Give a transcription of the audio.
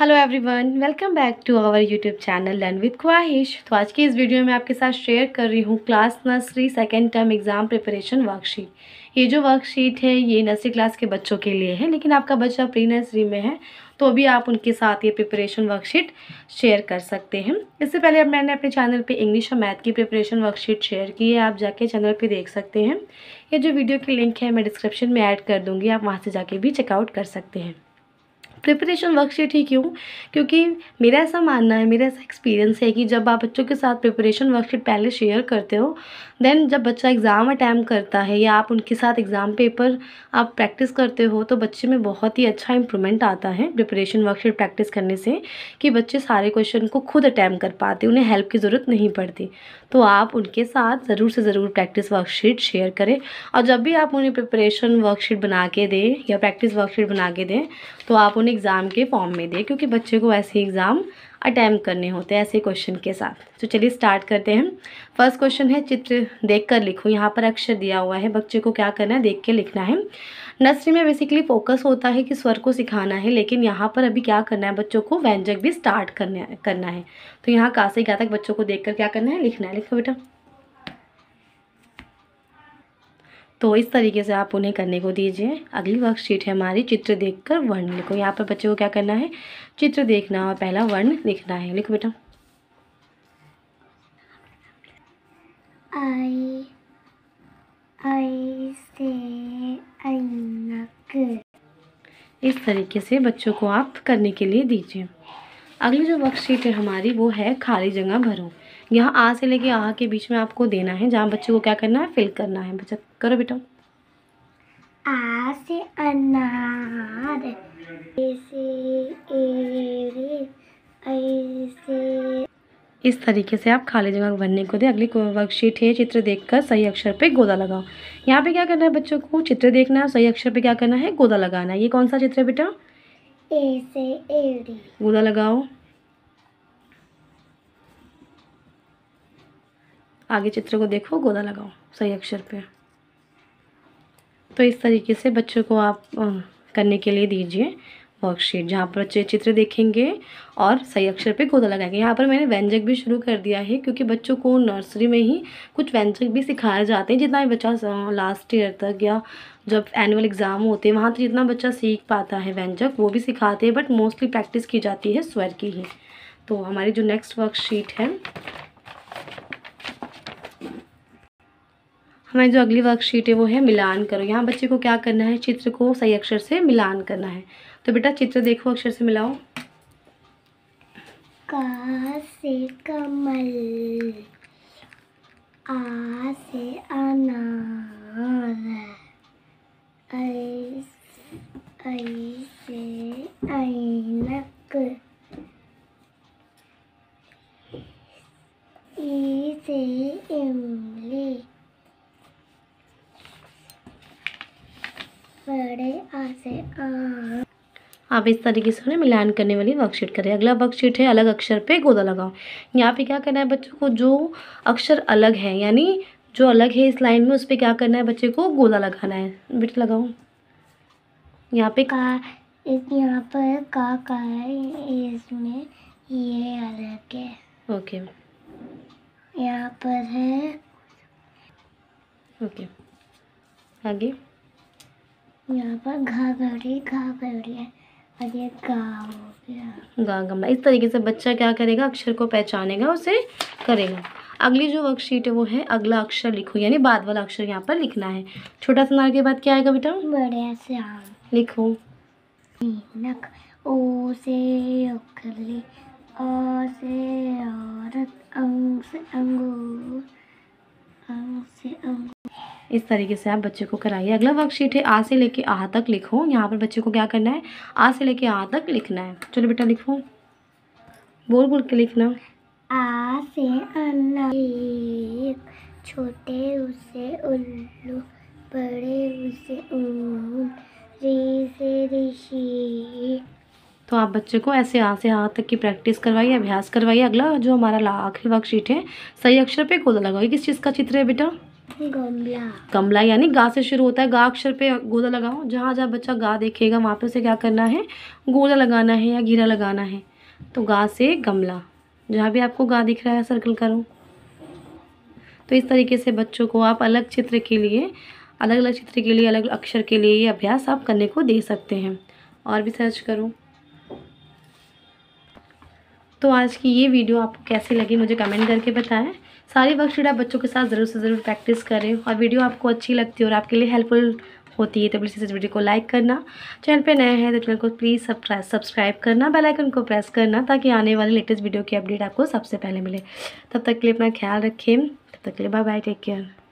hello everyone welcome back to our YouTube channel learn with Khwahish तो आज की इस वीडियो में आपके साथ शेयर कर रही हूँ class nursery second term exam preparation worksheet ये जो वर्कशीट है ये नर्सरी क्लास के बच्चों के लिए है लेकिन आपका बच्चा प्री नर्सरी में है तो भी आप उनके साथ ये प्रिपरेशन वर्कशीट शेयर कर सकते हैं इससे पहले अब मैंने अपने चैनल पे इंग्लिश और मैथ की प्रिपरेशन वर्कशीट शेयर की है आप जाके चैनल पे देख सकते हैं ये जो वीडियो की लिंक है मैं डिस्क्रिप्शन में ऐड कर दूँगी आप वहाँ से जाके भी चेकआउट कर सकते हैं प्रिपरेशन वर्कशीट ही क्यों क्योंकि मेरा ऐसा मानना है मेरा ऐसा एक्सपीरियंस है कि जब आप बच्चों के साथ प्रिपरेशन वर्कशीट पहले शेयर करते हो देन जब बच्चा एग्ज़ाम अटैम्प करता है या आप उनके साथ एग्ज़ाम पेपर आप प्रैक्टिस करते हो तो बच्चे में बहुत ही अच्छा इंप्रूवमेंट आता है प्रिपरेशन वर्कशीट प्रैक्टिस करने से कि बच्चे सारे क्वेश्चन को खुद अटैम्प कर पाते उन्हें हेल्प की ज़रूरत नहीं पड़ती तो आप उनके साथ ज़रूर से ज़रूर प्रैक्टिस वर्कशीट शेयर करें और जब भी आप उन्हें प्रिपरेशन वर्कशीट बना के दें या प्रैक्टिस वर्कशीट बना के दें तो आप उन्हें एग्ज़ाम के फॉर्म में दें क्योंकि बच्चे को ऐसे एग्ज़ाम अटैम्प्ट करने होते हैं ऐसे क्वेश्चन के साथ तो चलिए स्टार्ट करते हैं फर्स्ट क्वेश्चन है चित्र देख कर लिखो यहाँ पर अक्षर दिया हुआ है बच्चे को क्या करना है देख के लिखना है नर्सरी में बेसिकली फोकस होता है कि स्वर को सिखाना है लेकिन यहाँ पर अभी क्या करना है बच्चों को व्यंजक भी स्टार्ट करना करना है तो यहाँ कहाँ से क्या तक बच्चों को देख कर क्या करना है लिखना है लिखो बेटा तो इस तरीके से आप उन्हें करने को दीजिए अगली वर्कशीट है हमारी चित्र देखकर वर्ण लिखो यहाँ पर बच्चों को क्या करना है चित्र देखना और पहला वर्ण लिखना है लिखो बेटा आई आई से इस तरीके से बच्चों को आप करने के लिए दीजिए अगली जो वर्कशीट है हमारी वो है खाली जगह भरो यहाँ आ से लेके आ के बीच में आपको देना है जहाँ बच्चे को क्या करना है फिल करना है बच्चा करो बेटा आ से अनार इस तरीके से आप खाली जगह भरने को दे अगली वर्कशीट है चित्र देखकर सही अक्षर पे गोदा लगाओ यहाँ पे क्या करना है बच्चों को चित्र देखना है सही अक्षर पे क्या करना है गोदा लगाना है ये कौन सा चित्र है बेटा ए से गोदा लगाओ आगे चित्र को देखो गोदा लगाओ सही अक्षर पे तो इस तरीके से बच्चों को आप करने के लिए दीजिए वर्कशीट जहाँ पर बच्चे चित्र देखेंगे और सही अक्षर पे गोदा लगाएंगे यहाँ पर मैंने व्यंजक भी शुरू कर दिया है क्योंकि बच्चों को नर्सरी में ही कुछ व्यंजक भी सिखाए जाते हैं जितना बच्चा लास्ट ईयर तक या जब एनुअल एग्ज़ाम होते हैं वहाँ तो जितना बच्चा सीख पाता है व्यंजक वो भी सिखाते हैं बट मोस्टली प्रैक्टिस की जाती है स्वर की ही तो हमारी जो नेक्स्ट वर्कशीट है हमारी जो अगली वर्कशीट है वो है मिलान करो यहाँ बच्चे को क्या करना है चित्र को सही अक्षर से मिलान करना है तो बेटा चित्र देखो अक्षर से मिलाओ का से कमल आ से अनार ऐ से ऐ से आप इस तरीके से उन्हें मिलान करने वाली वर्कशीट करें अगला वर्कशीट है अलग अक्षर पे गोदा लगाओ यहाँ पे क्या करना है बच्चों को जो अक्षर अलग है यानी जो अलग है इस लाइन में उस पर क्या करना है बच्चे को गोदा लगाना है बिट लगाओ यहाँ पे का यहाँ पर का का है इसमें ये अलग है ओके यहाँ पर है ओके आगे यहाँ पर घा गड़ी घा गड़ी है गा हो गया गा इस तरीके से बच्चा क्या करेगा अक्षर को पहचानेगा उसे करेगा अगली जो वर्कशीट है वो है अगला अक्षर लिखो यानी बाद वाला अक्षर यहाँ पर लिखना है छोटा सुनार के बाद क्या आएगा बेटा बड़े से लिखो नक ओ से से औरत अंग से अंगूर अंग से अंगूर इस तरीके से आप बच्चे को कराइए अगला वर्कशीट है आ से लेके आ तक लिखो यहाँ पर बच्चे को क्या करना है आ से लेके आ तक लिखना है चलो बेटा लिखो बोल बोल के लिखना आ से छोटे उसे उल्लू बड़े उसे से ऋषि तो आप बच्चे को ऐसे आ से हाथ तक की प्रैक्टिस करवाइए अभ्यास करवाइए अगला जो हमारा आखिरी वर्कशीट है सही अक्षर पे कोदा लगाइए किस चीज़ का चित्र है बेटा गमला गमला यानी गा से शुरू होता है गा अक्षर पे गोदा लगाओ जहाँ जहाँ बच्चा गा देखेगा वहाँ पे उसे क्या करना है गोदा लगाना है या घेरा लगाना है तो गा से गमला जहाँ भी आपको गा दिख रहा है सर्कल करो तो इस तरीके से बच्चों को आप अलग चित्र के लिए अलग अलग चित्र के लिए अलग अक्षर के लिए ये अभ्यास आप करने को दे सकते हैं और भी सर्च करो तो आज की ये वीडियो आपको कैसी लगी मुझे कमेंट करके बताएं सारी वर्कशीट आप बच्चों के साथ ज़रूर से ज़रूर प्रैक्टिस करें और वीडियो आपको अच्छी लगती है और आपके लिए हेल्पफुल होती है तो प्लीज़ इस वीडियो को लाइक करना चैनल पे नए हैं तो चैनल को प्लीज़ सब्सक्राइब करना बेल आइकन को प्रेस करना ताकि आने वाले लेटेस्ट वीडियो की अपडेट आपको सबसे पहले मिले तब तक के लिए अपना ख्याल रखें तब तक के लिए बाय बाय टेक केयर